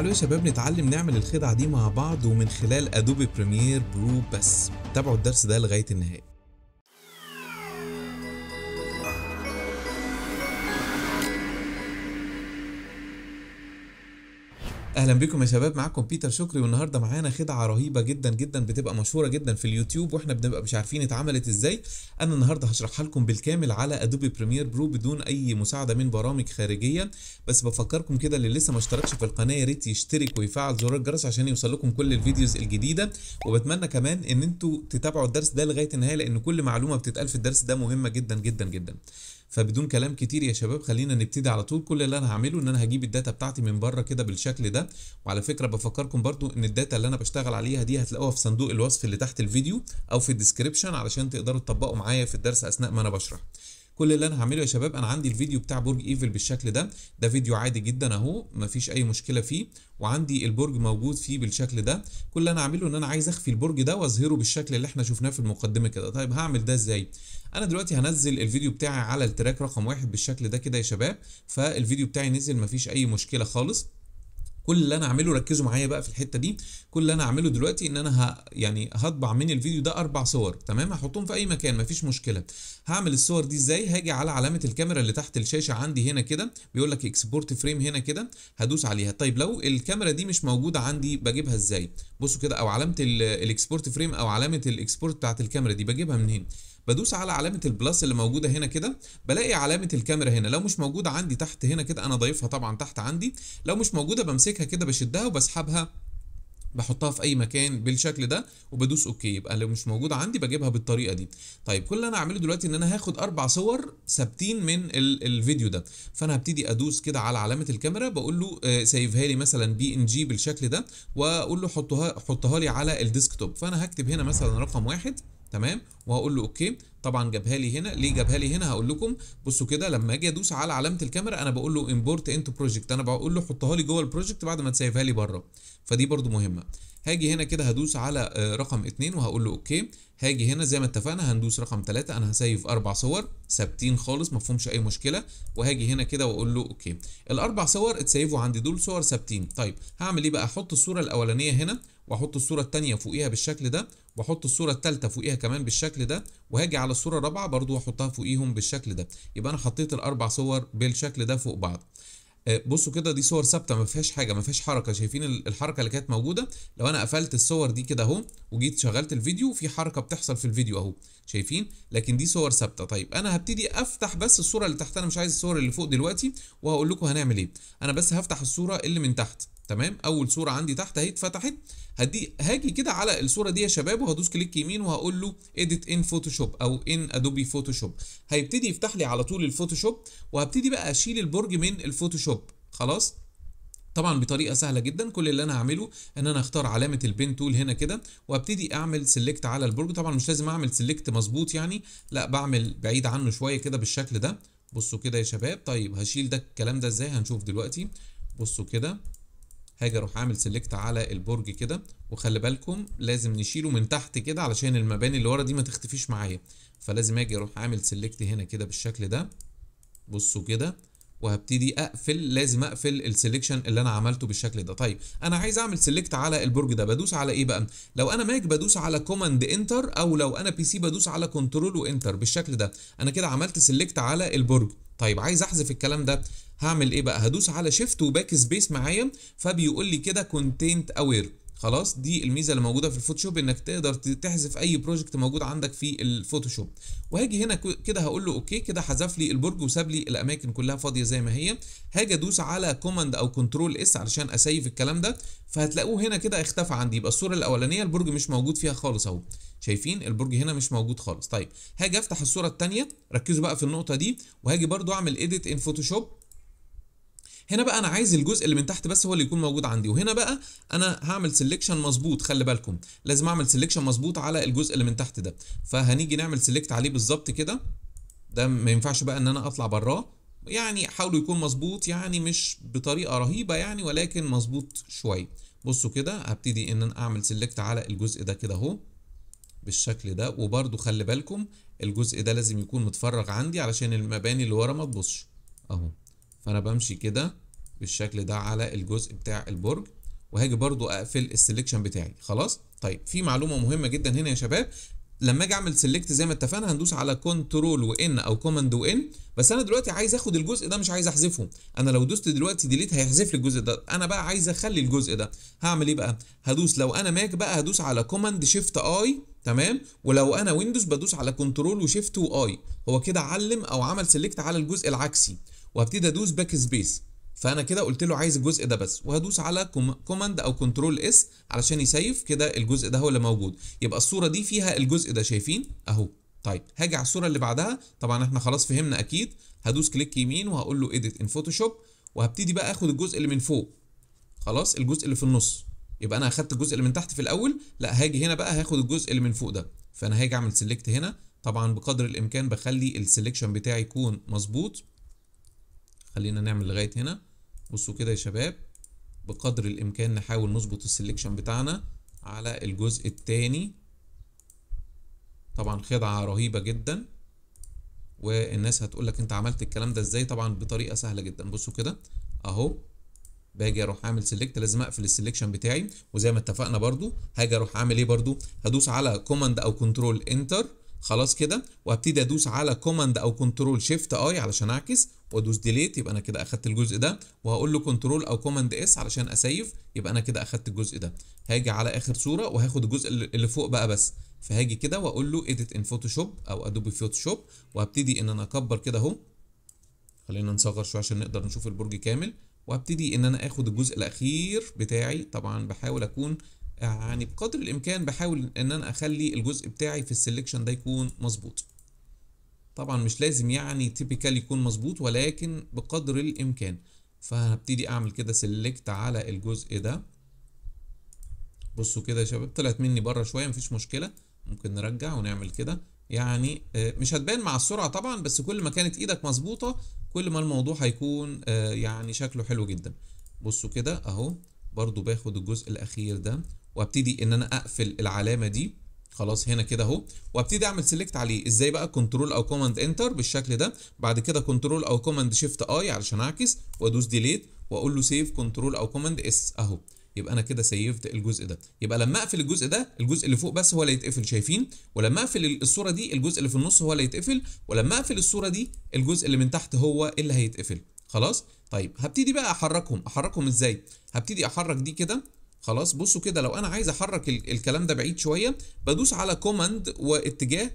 تعالوا يا شباب نتعلم نعمل الخدعة دي مع بعض ومن خلال ادوبي بريمير برو بس تابعوا الدرس ده لغاية النهاية اهلا بكم يا شباب معاكم بيتر شكري والنهارده معانا خدعه رهيبه جدا جدا بتبقى مشهوره جدا في اليوتيوب واحنا بنبقى مش عارفين اتعملت ازاي انا النهارده هشرحها لكم بالكامل على ادوبي بريمير برو بدون اي مساعده من برامج خارجيه بس بفكركم كده اللي لسه ما اشتركش في القناه يا ريت يشترك ويفعل زرار الجرس عشان يوصل لكم كل الفيديوز الجديده وبتمنى كمان ان انتوا تتابعوا الدرس ده لغايه النهايه لان كل معلومه بتتقال في الدرس ده مهمه جدا جدا جدا فبدون كلام كتير يا شباب خلينا نبتدي على طول كل اللي انا هعمله ان انا هجيب الداتا بتاعتي من بره كده بالشكل ده وعلى فكره بفكركم برضو ان الداتا اللي انا بشتغل عليها دي هتلاقوها في صندوق الوصف اللي تحت الفيديو او في الديسكربشن علشان تقدروا تطبقوا معايا في الدرس اثناء ما انا بشرح كل اللي انا هعمله يا شباب انا عندي الفيديو بتاع برج ايفل بالشكل ده ده فيديو عادي جدا اهو مفيش اي مشكله فيه وعندي البرج موجود فيه بالشكل ده كل اللي انا هعمله ان انا عايز اخفي البرج ده واظهره بالشكل اللي احنا شفناه في المقدمه كده طيب هعمل ده ازاي انا دلوقتي هنزل الفيديو بتاعي على التراك رقم واحد بالشكل ده كده يا شباب فالفيديو بتاعي نزل مفيش اي مشكله خالص كل اللي انا اعمله ركزوا معايا بقى في الحته دي كل اللي انا اعمله دلوقتي ان انا ه... يعني هطبع من الفيديو ده اربع صور تمام هحطهم في اي مكان مفيش مشكله هعمل الصور دي ازاي هاجي على علامه الكاميرا اللي تحت الشاشه عندي هنا كده بيقول لك اكسبورت فريم هنا كده هدوس عليها طيب لو الكاميرا دي مش موجوده عندي بجيبها ازاي بصوا كده او علامه الاكسبورت فريم او علامه الاكسبورت بتاعت الكاميرا دي بجيبها منين بدوس على علامه البلس اللي موجوده هنا كده بلاقي علامه الكاميرا هنا لو مش موجوده عندي تحت هنا كده انا ضايفها طبعا تحت عندي لو مش موجوده بمسكها كده بشدها وبسحبها بحطها في اي مكان بالشكل ده وبدوس اوكي يبقى لو مش موجوده عندي بجيبها بالطريقه دي طيب كل اللي انا هعمله دلوقتي ان انا هاخد اربع صور ثابتين من الفيديو ده فانا هبتدي ادوس كده على علامه الكاميرا بقول له آه، سيفها لي مثلا بي ان جي بالشكل ده واقول له حطها حطها لي على الديسك توب فانا هكتب هنا مثلا رقم واحد تمام وهقول له اوكي طبعا جابها لي هنا ليه جابها لي هنا هقول لكم بصوا كده لما اجي ادوس على علامه الكاميرا انا بقول له امبورت انتو بروجكت انا بقول له حطها لي جوه البروجكت بعد ما تسيفها لي بره فدي برده مهمه هاجي هنا كده هدوس على آه، رقم 2 وهقول له اوكي هاجي هنا زي ما اتفقنا هندوس رقم 3 انا هسيف اربع صور ثابتين خالص ما فيهمش اي مشكله وهاجي هنا كده واقول له اوكي الاربع صور اتسيفوا عندي دول صور ثابتين طيب هعمل ايه بقى احط الصوره الاولانيه هنا واحط الصوره الثانيه فوقيها بالشكل ده واحط الصوره الثالثه فوقيها كمان بالشكل ده وهاجي على الصوره الرابعه برضو واحطها فوقيهم بالشكل ده يبقى انا حطيت الاربع صور بالشكل ده فوق بعض آه، بصوا كده دي صور ثابته ما فيهاش حاجه ما فيهاش حركه شايفين الحركه اللي كانت موجوده لو انا قفلت الصور دي كده اهو وجيت شغلت الفيديو في حركه بتحصل في الفيديو اهو شايفين لكن دي صور ثابته طيب انا هبتدي افتح بس الصوره اللي تحت انا مش عايز الصور اللي فوق دلوقتي وهقول لكم هنعمل ايه انا بس هفتح الصوره اللي من تحت تمام اول صوره عندي تحت اهي اتفتحت هدي هاجي كده على الصوره دي يا شباب وهدوس كليك يمين وهقول له اديت ان فوتوشوب او ان ادوبي فوتوشوب هيبتدي يفتح لي على طول الفوتوشوب وهبتدي بقى اشيل البرج من الفوتوشوب خلاص طبعا بطريقه سهله جدا كل اللي انا هعمله ان انا اختار علامه البين تول هنا كده وابتدي اعمل سيلكت على البرج طبعا مش لازم اعمل سيلكت مظبوط يعني لا بعمل بعيد عنه شويه كده بالشكل ده بصوا كده يا شباب طيب هشيل ده الكلام ده ازاي هنشوف دلوقتي بصوا كده هاجي اروح عامل سيلكت على البرج كده وخلي بالكم لازم نشيله من تحت كده علشان المباني اللي ورا دي ما تختفيش معايا فلازم اجي اروح عامل سيلكت هنا كده بالشكل ده بصوا كده وهبتدي اقفل لازم اقفل السلكشن اللي انا عملته بالشكل ده طيب انا عايز اعمل سيلكت على البرج ده بدوس على ايه بقى لو انا ماك بدوس على كوماند انتر او لو انا بي سي بدوس على كنترول وانتر بالشكل ده انا كده عملت سيلكت على البرج طيب عايز احذف الكلام ده هعمل ايه بقى هدوس على شيفت وباك سبيس معايا فبيقول لي كده كونتينت اوير خلاص دي الميزه اللي موجوده في الفوتوشوب انك تقدر تحذف اي بروجكت موجود عندك في الفوتوشوب وهاجي هنا كده هقول له اوكي كده حذف لي البرج وساب لي الاماكن كلها فاضيه زي ما هي هاجي ادوس على كوماند او كنترول اس علشان اسيف الكلام ده فهتلاقوه هنا كده اختفى عندي يبقى الصوره الاولانيه البرج مش موجود فيها خالص اهو شايفين البرج هنا مش موجود خالص طيب هاجي افتح الصوره الثانيه ركزوا بقى في النقطه دي وهاجي برده اعمل اديت ان فوتوشوب هنا بقى انا عايز الجزء اللي من تحت بس هو اللي يكون موجود عندي وهنا بقى انا هعمل سيلكشن مظبوط خلي بالكم لازم اعمل سيلكشن مظبوط على الجزء اللي من تحت ده فهنيجي نعمل سيلكت عليه بالظبط كده ده ما ينفعش بقى ان انا اطلع براه يعني حاولوا يكون مظبوط يعني مش بطريقه رهيبه يعني ولكن مظبوط شويه بصوا كده هبتدي ان انا اعمل سيلكت على الجزء ده كده اهو بالشكل ده وبرده خلي بالكم الجزء ده لازم يكون متفرغ عندي علشان المباني اللي ورا ما تبصش اهو فانا بمشي كده بالشكل ده على الجزء بتاع البرج وهاجي برضو اقفل السلكشن بتاعي خلاص طيب في معلومه مهمه جدا هنا يا شباب لما اجي اعمل سيلكت زي ما اتفقنا هندوس على كنترول وان او كوماند وان بس انا دلوقتي عايز اخد الجزء ده مش عايز احذفه انا لو دوست دلوقتي ديليت هيحذف لي الجزء ده انا بقى عايز اخلي الجزء ده هعمل ايه بقى هدوس لو انا ماك بقى هدوس على كوماند شيفت اي تمام ولو انا ويندوز بدوس على كنترول وشيفت واي هو كده علم او عمل سيلكت على الجزء العكسي وهبتدي ادوس باك سبيس فانا كده قلت له عايز الجزء ده بس وهدوس على كوماند او كنترول اس علشان يسيف كده الجزء ده هو اللي موجود يبقى الصوره دي فيها الجزء ده شايفين اهو طيب هاجي على الصوره اللي بعدها طبعا احنا خلاص فهمنا اكيد هدوس كليك يمين وهقول له اديت ان فوتوشوب وهبتدي بقى اخد الجزء اللي من فوق خلاص الجزء اللي في النص يبقى انا اخدت الجزء اللي من تحت في الاول لا هاجي هنا بقى هاخد الجزء اللي من فوق ده فانا هاجي اعمل سيلكت هنا طبعا بقدر الامكان بخلي السيلكشن بتاعي يكون مظبوط خلينا نعمل لغايه هنا بصوا كده يا شباب بقدر الامكان نحاول نظبط السلكشن بتاعنا على الجزء الثاني طبعا خدعه رهيبه جدا والناس هتقول لك انت عملت الكلام ده ازاي طبعا بطريقه سهله جدا بصوا كده اهو باجي اروح اعمل سيلكت لازم اقفل السلكشن بتاعي وزي ما اتفقنا برضو هاجي اروح اعمل ايه برضو هدوس على كوماند او كنترول انتر خلاص كده وهبتدي ادوس على كوماند او كنترول شيفت اي علشان اعكس وادوس ديليت يبقى انا كده اخدت الجزء ده وهقول له كنترول او كوماند اس علشان اسيف يبقى انا كده اخدت الجزء ده هاجي على اخر صوره وهاخد الجزء اللي فوق بقى بس فهاجي كده واقول له اديت ان فوتوشوب او ادوبي فوتوشوب وهبتدي ان انا اكبر كده اهو خلينا نصغر شويه عشان نقدر نشوف البرج كامل وهبتدي ان انا اخد الجزء الاخير بتاعي طبعا بحاول اكون يعني بقدر الامكان بحاول ان انا اخلي الجزء بتاعي في السلكشن ده يكون مظبوط طبعا مش لازم يعني تيبيكال يكون مظبوط ولكن بقدر الامكان فهبتدي اعمل كده سيلكت على الجزء ده بصوا كده يا شباب طلعت مني بره شويه مفيش مشكله ممكن نرجع ونعمل كده يعني آه، مش هتبان مع السرعه طبعا بس كل ما كانت ايدك مظبوطه كل ما الموضوع هيكون آه، يعني شكله حلو جدا بصوا كده اهو برضو باخد الجزء الاخير ده وابتدي ان انا اقفل العلامه دي خلاص هنا كده اهو وابتدي اعمل سيلكت عليه ازاي بقى كنترول او كوماند انتر بالشكل ده بعد كده كنترول او كوماند شيفت اي علشان اعكس وادوس ديليت واقول له سيف كنترول او كوماند اس اهو يبقى انا كده سيفت الجزء ده يبقى لما اقفل الجزء ده الجزء اللي فوق بس هو اللي يتقفل شايفين ولما اقفل الصوره دي الجزء اللي في النص هو اللي يتقفل ولما اقفل الصوره دي الجزء اللي من تحت هو اللي هيتقفل خلاص طيب هبتدي بقى احركهم احركهم ازاي هبتدي احرك دي كده خلاص بصوا كده لو انا عايز احرك الكلام ده بعيد شويه بدوس على كوماند واتجاه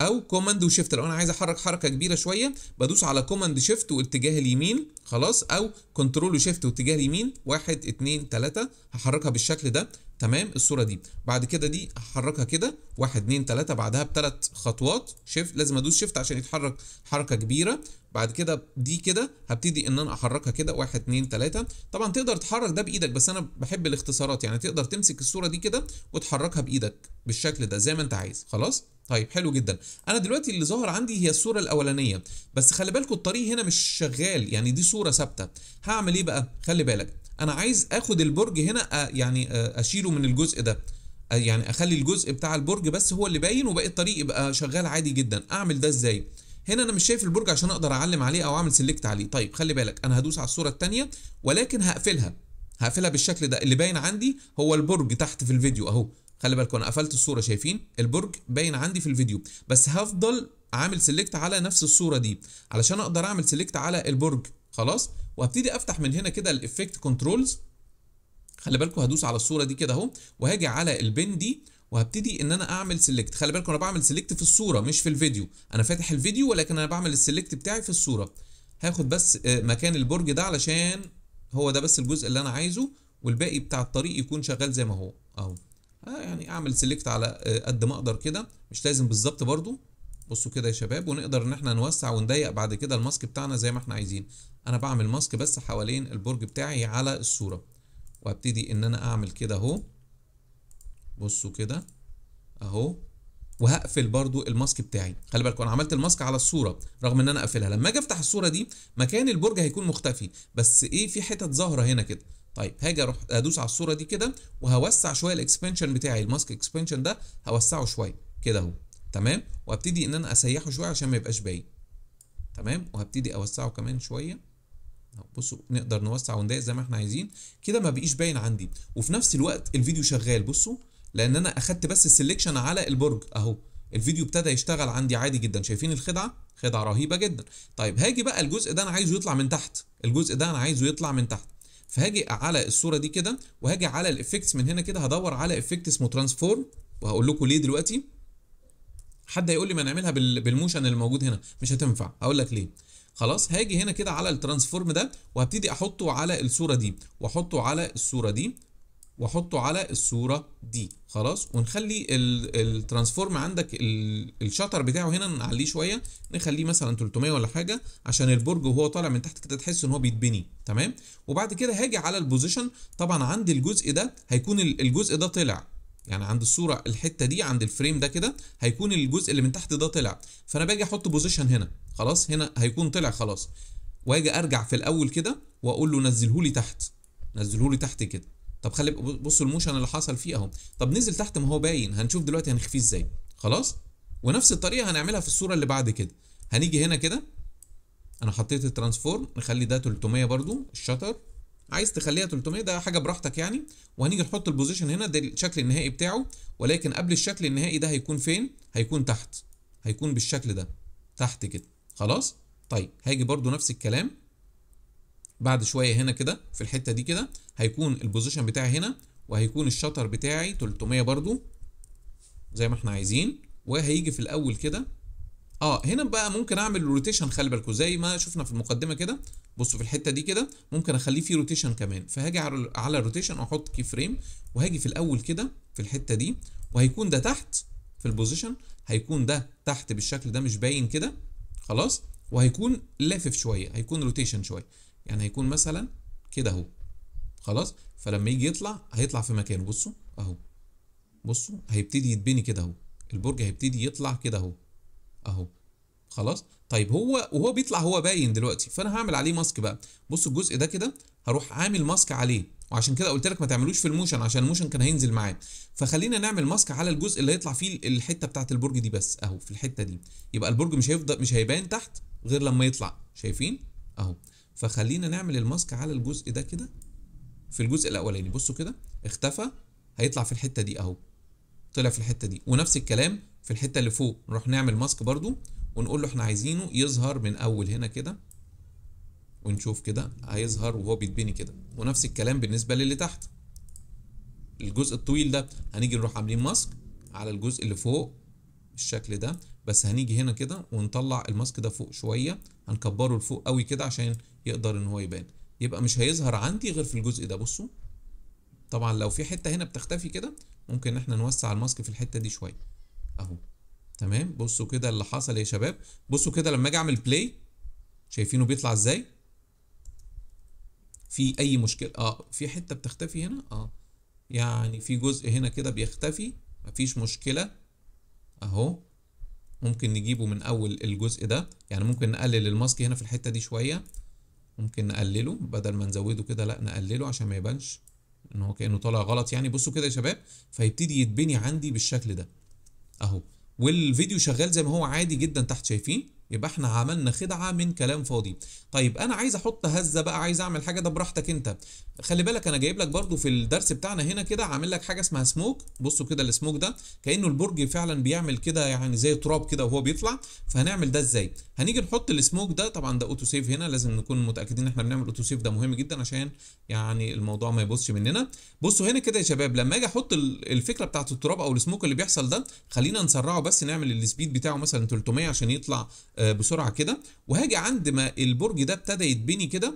او كوماند وشيفت لو انا عايز احرك حركه كبيره شويه بدوس على كوماند شيفت واتجاه اليمين خلاص او كنترول وشيفت واتجاه اليمين واحد اتنين تلاته هحركها بالشكل ده تمام الصوره دي بعد كده دي هحركها كده 1 2 3 بعدها بثلاث خطوات شيفت لازم ادوس شيفت عشان يتحرك حركه كبيره بعد كده دي كده هبتدي ان انا احركها كده 1 2 3 طبعا تقدر تحرك ده بايدك بس انا بحب الاختصارات يعني تقدر تمسك الصوره دي كده وتحركها بايدك بالشكل ده زي ما انت عايز خلاص طيب حلو جدا انا دلوقتي اللي ظهر عندي هي الصوره الاولانيه بس خلي بالكوا الطريق هنا مش شغال يعني دي صوره ثابته هعمل ايه بقى خلي بالك انا عايز اخد البرج هنا يعني اشيله من الجزء ده يعني اخلي الجزء بتاع البرج بس هو اللي باين وباقي الطريق يبقى شغال عادي جدا اعمل ده ازاي هنا انا مش شايف البرج عشان اقدر اعلم عليه او اعمل سيلكت عليه طيب خلي بالك انا هدوس على الصوره الثانيه ولكن هقفلها هقفلها بالشكل ده اللي باين عندي هو البرج تحت في الفيديو اهو خلي بالكم انا قفلت الصوره شايفين البرج باين عندي في الفيديو بس هفضل عامل سيلكت على نفس الصوره دي علشان اقدر اعمل سيلكت على البرج خلاص وهبتدي افتح من هنا كده الافكت كنترولز خلي بالكم هدوس على الصوره دي كده اهو وهاجي على البن دي وهبتدي ان انا اعمل سيلكت خلي بالكم انا بعمل سيلكت في الصوره مش في الفيديو انا فاتح الفيديو ولكن انا بعمل السيلكت بتاعي في الصوره هاخد بس آه، مكان البرج ده علشان هو ده بس الجزء اللي انا عايزه والباقي بتاع الطريق يكون شغال زي ما هو اهو آه، يعني اعمل سيلكت على آه، قد ما اقدر كده مش لازم بالظبط برضو بصوا كده يا شباب ونقدر ان احنا نوسع ونضيق بعد كده الماسك بتاعنا زي ما احنا عايزين انا بعمل ماسك بس حوالين البرج بتاعي على الصورة وابتدي ان انا اعمل كده اهو بصوا كده اهو وهقفل برضو الماسك بتاعي خلي بالكم انا عملت الماسك على الصوره رغم ان انا قافلها لما اجي افتح الصوره دي مكان البرج هيكون مختفي بس ايه في حتت ظاهره هنا كده طيب هاجي اروح ادوس على الصوره دي كده وهوسع شويه الاكسبنشن بتاعي الماسك اكسبنشن ده هوسعه شويه كده اهو تمام وابتدي ان انا اسيحه شويه عشان ما يبقاش باين تمام وهبتدي اوسعه كمان شويه بصوا نقدر نوسع ونضيق زي ما احنا عايزين كده ما بقيش باين عندي وفي نفس الوقت الفيديو شغال بصوا لان انا اخدت بس السلكشن على البرج اهو الفيديو ابتدى يشتغل عندي عادي جدا شايفين الخدعه خدعه رهيبه جدا طيب هاجي بقى الجزء ده انا عايزه يطلع من تحت الجزء ده انا عايزه يطلع من تحت فهاجي على الصوره دي كده وهاجي على الايفكتس من هنا كده هدور على ايفكت اسمه ترانسفورم وهقول لكم ليه دلوقتي حد هيقول لي ما نعملها بالموشن اللي موجود هنا مش هتنفع هقول لك ليه خلاص هاجي هنا كده على الترانسفورم ده وهبتدي احطه على الصوره دي واحطه على الصوره دي واحطه على الصوره دي خلاص ونخلي الترانسفورم عندك الشطر بتاعه هنا نعليه شويه نخليه مثلا 300 ولا حاجه عشان البرج وهو طالع من تحت كده تحس ان هو بيتبني تمام وبعد كده هاجي على البوزيشن طبعا عند الجزء ده هيكون الجزء ده طلع يعني عند الصوره الحته دي عند الفريم ده كده هيكون الجزء اللي من تحت ده طلع فانا باجي احط بوزيشن هنا خلاص هنا هيكون طلع خلاص واجي ارجع في الاول كده واقول له نزله لي تحت نزله لي تحت كده طب خلي بصوا الموشن اللي حصل فيه اهو طب نزل تحت ما هو باين هنشوف دلوقتي هنخفيه ازاي خلاص ونفس الطريقه هنعملها في الصوره اللي بعد كده هنيجي هنا كده انا حطيت الترانسفورم نخلي ده 300 برضو الشتر عايز تخليها 300 ده حاجه براحتك يعني وهنيجي نحط البوزيشن هنا ده الشكل النهائي بتاعه ولكن قبل الشكل النهائي ده هيكون فين هيكون تحت هيكون بالشكل ده تحت كده خلاص طيب هاجي برده نفس الكلام بعد شويه هنا كده في الحته دي كده هيكون البوزيشن بتاعي هنا وهيكون الشطر بتاعي 300 برده زي ما احنا عايزين وهيجي في الاول كده اه هنا بقى ممكن اعمل روتيشن خلي بالكوا زي ما شفنا في المقدمه كده بصوا في الحته دي كده ممكن اخليه فيه روتيشن كمان فهاجي على الروتيشن روتيشن احط كي فريم وهاجي في الاول كده في الحته دي وهيكون ده تحت في البوزيشن هيكون ده تحت بالشكل ده مش باين كده خلاص وهيكون لافف شويه هيكون روتيشن شويه يعني هيكون مثلا كده اهو خلاص فلما يجي يطلع هيطلع في مكانه بصوا اهو بصوا هيبتدي يتبني كده اهو البرج هيبتدي يطلع كده اهو اهو خلاص طيب هو وهو بيطلع هو باين دلوقتي فانا هعمل عليه ماسك بقى بص الجزء ده كده هروح عامل ماسك عليه وعشان كده قلت لك ما تعملوش في الموشن عشان الموشن كان هينزل معاه فخلينا نعمل ماسك على الجزء اللي هيطلع فيه الحته بتاعت البرج دي بس اهو في الحته دي يبقى البرج مش هيفضل مش هيبان تحت غير لما يطلع شايفين اهو فخلينا نعمل الماسك على الجزء ده كده في الجزء الاولاني بصوا كده اختفى هيطلع في الحته دي اهو طلع في الحته دي ونفس الكلام في الحته اللي فوق نروح نعمل ماسك برضو ونقول له احنا عايزينه يظهر من اول هنا كده ونشوف كده هيظهر وهو بيتبني كده ونفس الكلام بالنسبه للي تحت الجزء الطويل ده هنيجي نروح عاملين ماسك على الجزء اللي فوق بالشكل ده بس هنيجي هنا كده ونطلع الماسك ده فوق شويه هنكبره لفوق قوي كده عشان يقدر ان هو يبان يبقى مش هيظهر عندي غير في الجزء ده بصوا طبعا لو في حته هنا بتختفي كده ممكن ان احنا نوسع الماسك في الحته دي شويه اهو تمام بصوا كده اللي حصل يا شباب بصوا كده لما اجي اعمل بلاي شايفينه بيطلع ازاي في اي مشكله اه في حته بتختفي هنا اه يعني في جزء هنا كده بيختفي مفيش مشكله اهو ممكن نجيبه من اول الجزء ده يعني ممكن نقلل الماسك هنا في الحته دي شويه ممكن نقلله بدل ما نزوده كده لا نقلله عشان ما يبانش ان هو كانه طالع غلط يعني بصوا كده يا شباب فيبتدي يتبني عندي بالشكل ده اهو والفيديو شغال زي ما هو عادي جدا تحت شايفين يبقى احنا عملنا خدعه من كلام فاضي طيب انا عايز احط هزه بقى عايز اعمل حاجه ده براحتك انت خلي بالك انا جايب لك برضو في الدرس بتاعنا هنا كده عامل لك حاجه اسمها سموك بصوا كده السموك ده كانه البرج فعلا بيعمل كده يعني زي تراب كده وهو بيطلع فهنعمل ده ازاي هنيجي نحط السموك ده طبعا ده اوتو سيف هنا لازم نكون متاكدين ان احنا بنعمل اوتو سيف ده مهم جدا عشان يعني الموضوع ما يبصش مننا بصوا هنا كده يا شباب لما اجي احط الفكره بتاعه التراب او السموك اللي بيحصل ده خلينا نسرعه بس نعمل السبيد بتاعه مثلا 300 عشان يطلع آه، بسرعه كده وهاجي عند ما البرج ده ابتدى يتبني كده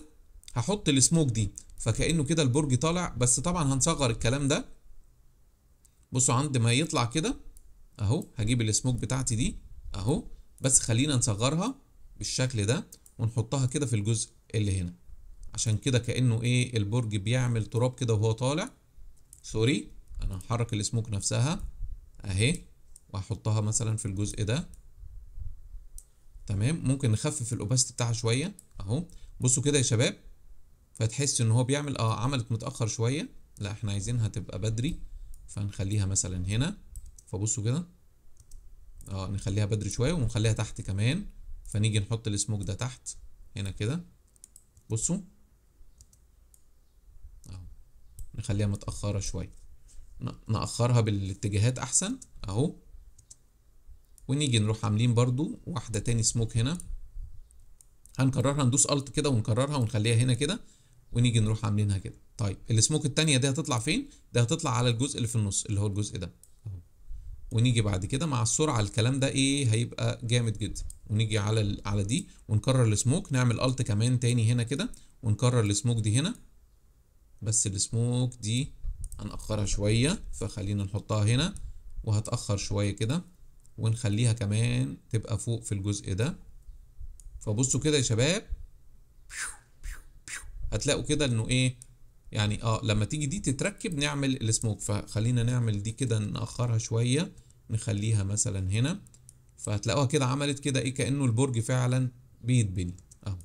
هحط السموك دي فكانه كده البرج طالع بس طبعا هنصغر الكلام ده بصوا عند ما يطلع كده اهو هجيب السموك بتاعتي دي اهو بس خلينا نصغرها بالشكل ده ونحطها كده في الجزء اللي هنا عشان كده كانه ايه البرج بيعمل تراب كده وهو طالع سوري انا هحرك السموك نفسها اهي وهحطها مثلا في الجزء ده تمام ممكن نخفف الاوباستي بتاعها شويه اهو بصوا كده يا شباب فتحس ان هو بيعمل اه عملت متاخر شويه لا احنا عايزينها تبقى بدري فنخليها مثلا هنا فبصوا كده اه نخليها بدري شويه ونخليها تحت كمان فنيجي نحط السموك ده تحت هنا كده بصوا اهو نخليها متاخره شويه نأخرها بالاتجاهات احسن اهو ونيجي نروح عاملين برضو واحدة تاني سموك هنا هنكررها ندوس الت كده ونكررها ونخليها هنا كده ونيجي نروح عاملينها كده طيب السموك التانية دي هتطلع فين دي هتطلع على الجزء اللي في النص اللي هو الجزء ده ونيجي بعد كده مع السرعه الكلام ده ايه هيبقى جامد جدا ونيجي على على دي ونكرر السموك نعمل الت كمان تاني هنا كده ونكرر السموك دي هنا بس السموك دي هنأخرها شويه فخلينا نحطها هنا وهتأخر شويه كده ونخليها كمان تبقى فوق في الجزء ده فبصوا كده يا شباب هتلاقوا كده انه ايه يعني اه لما تيجي دي تتركب نعمل السموك فخلينا نعمل دي كده نأخرها شوية نخليها مثلا هنا فهتلاقوها كده عملت كده ايه كأنه البرج فعلا بيتبني اهو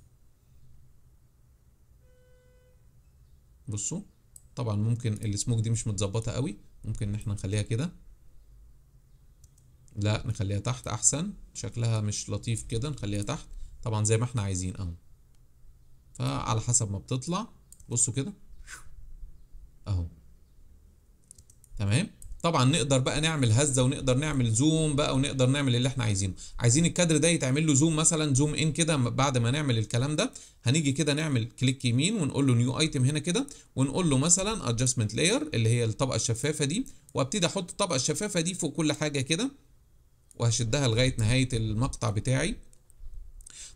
بصوا طبعا ممكن السموك دي مش متظبطة قوي ممكن ان احنا نخليها كده لا نخليها تحت احسن شكلها مش لطيف كده نخليها تحت طبعا زي ما احنا عايزين اهو فعلى حسب ما بتطلع بصوا كده اهو تمام طبعا نقدر بقى نعمل هزه ونقدر نعمل زوم بقى ونقدر نعمل اللي احنا عايزينه عايزين الكادر ده يتعمل له زوم مثلا زوم ان كده بعد ما نعمل الكلام ده هنيجي كده نعمل كليك يمين ونقول له نيو ايتم هنا كده ونقول له مثلا ادجستمنت لاير اللي هي الطبقه الشفافه دي وابتدي احط الطبقه الشفافه دي فوق كل حاجه كده وهشدها لغايه نهايه المقطع بتاعي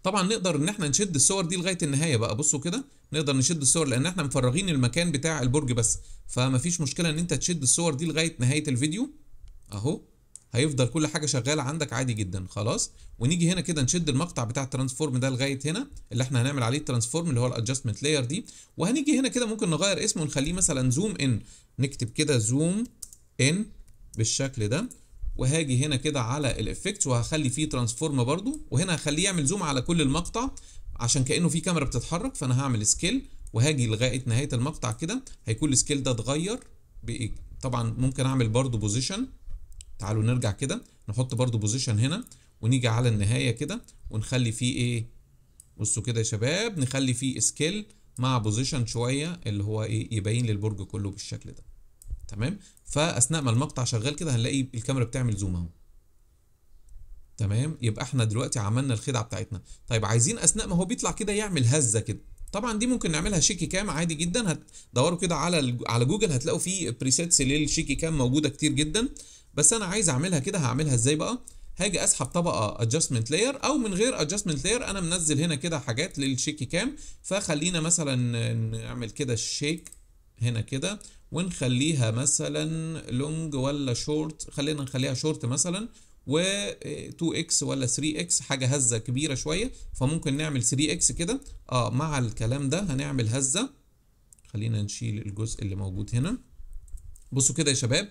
طبعا نقدر ان احنا نشد الصور دي لغايه النهايه بقى بصوا كده نقدر نشد الصور لان احنا مفرغين المكان بتاع البرج بس فمفيش مشكله ان انت تشد الصور دي لغايه نهايه الفيديو اهو هيفضل كل حاجه شغاله عندك عادي جدا خلاص ونيجي هنا كده نشد المقطع بتاع الترانسفورم ده لغايه هنا اللي احنا هنعمل عليه الترانسفورم اللي هو الادجستمنت لاير دي وهنيجي هنا كده ممكن نغير اسمه ونخليه مثلا زوم ان نكتب كده زوم ان بالشكل ده وهاجي هنا كده على الافكت وهخلي فيه ترانسفورم برضو وهنا هخليه يعمل زوم على كل المقطع عشان كانه في كاميرا بتتحرك فانا هعمل سكيل وهاجي لغايه نهايه المقطع كده هيكون السكيل ده اتغير إيه؟ طبعا ممكن اعمل برضو بوزيشن تعالوا نرجع كده نحط برضو بوزيشن هنا ونيجي على النهايه كده ونخلي فيه ايه بصوا كده يا شباب نخلي فيه سكيل مع بوزيشن شويه اللي هو ايه يبين للبرج كله بالشكل ده تمام فاثناء ما المقطع شغال كده هنلاقي الكاميرا بتعمل زوم اهو تمام يبقى احنا دلوقتي عملنا الخدعه بتاعتنا طيب عايزين اثناء ما هو بيطلع كده يعمل هزه كده طبعا دي ممكن نعملها شيكي كام عادي جدا هتدوروا كده على على جوجل هتلاقوا فيه بريسيتس للشيكي كام موجوده كتير جدا بس انا عايز اعملها كده هعملها ازاي بقى هاجي اسحب طبقه ادجستمنت لاير او من غير ادجستمنت لاير انا منزل هنا كده حاجات للشيكي كام فخلينا مثلا نعمل كده الشيك هنا كده ونخليها مثلا لونج ولا شورت خلينا نخليها شورت مثلا و 2x ولا 3x حاجه هزه كبيره شويه فممكن نعمل 3x كده اه مع الكلام ده هنعمل هزه خلينا نشيل الجزء اللي موجود هنا بصوا كده يا شباب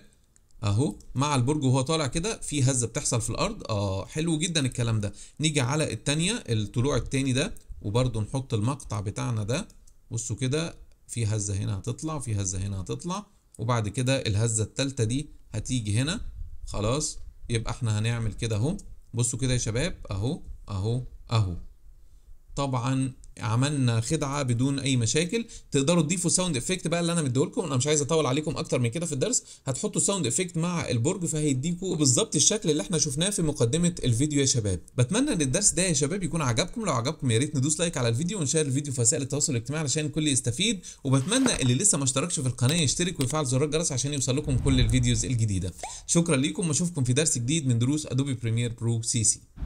اهو مع البرج وهو طالع كده في هزه بتحصل في الارض اه حلو جدا الكلام ده نيجي على الثانيه الطلوع الثاني ده وبرده نحط المقطع بتاعنا ده بصوا كده في هزة هنا هتطلع وفي هزة هنا هتطلع وبعد كده الهزة التالتة دي هتيجي هنا خلاص يبقى احنا هنعمل كده اهو بصوا كده يا شباب اهو اهو اهو طبعا عملنا خدعه بدون اي مشاكل تقدروا تضيفوا ساوند افكت بقى اللي انا مديهولكم انا مش عايز اطول عليكم اكتر من كده في الدرس هتحطوا ساوند افكت مع البرج فهيديكوا بالظبط الشكل اللي احنا شفناه في مقدمه الفيديو يا شباب بتمنى ان الدرس ده يا شباب يكون عجبكم لو عجبكم يا ريت ندوس لايك على الفيديو ونشير الفيديو في وسائل التواصل الاجتماعي عشان الكل يستفيد وبتمنى اللي لسه ما اشتركش في القناه يشترك ويفعل زرار الجرس عشان يوصل لكم كل الفيديوز الجديده شكرا ليكم واشوفكم في درس جديد من دروس ادوبي بريمير برو سي سي